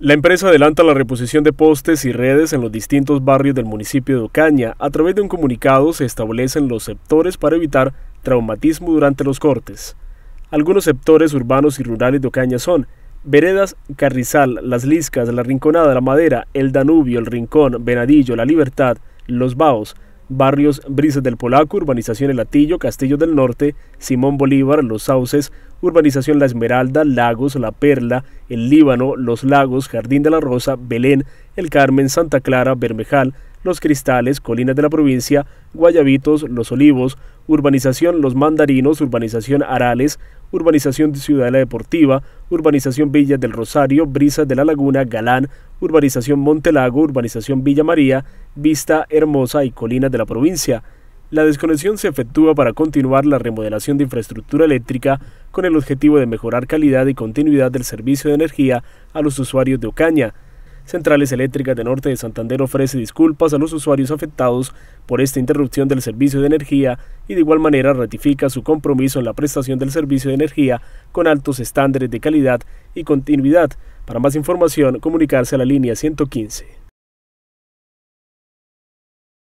La empresa adelanta la reposición de postes y redes en los distintos barrios del municipio de Ocaña. A través de un comunicado se establecen los sectores para evitar traumatismo durante los cortes. Algunos sectores urbanos y rurales de Ocaña son Veredas, Carrizal, Las Liscas, La Rinconada, La Madera, El Danubio, El Rincón, Venadillo, La Libertad, Los Baos, barrios Brises del Polaco, Urbanización El Atillo, Castillo del Norte, Simón Bolívar, Los Sauces, Urbanización La Esmeralda, Lagos, La Perla, El Líbano, Los Lagos, Jardín de la Rosa, Belén, El Carmen, Santa Clara, Bermejal, Los Cristales, Colinas de la Provincia, Guayabitos, Los Olivos, Urbanización Los Mandarinos, Urbanización Arales, Urbanización Ciudadela Deportiva, Urbanización Villa del Rosario, Brisas de la Laguna, Galán, Urbanización Montelago, Urbanización Villa María, Vista Hermosa y Colinas de la provincia. La desconexión se efectúa para continuar la remodelación de infraestructura eléctrica con el objetivo de mejorar calidad y continuidad del servicio de energía a los usuarios de Ocaña, Centrales Eléctricas de Norte de Santander ofrece disculpas a los usuarios afectados por esta interrupción del servicio de energía y de igual manera ratifica su compromiso en la prestación del servicio de energía con altos estándares de calidad y continuidad. Para más información, comunicarse a la línea 115.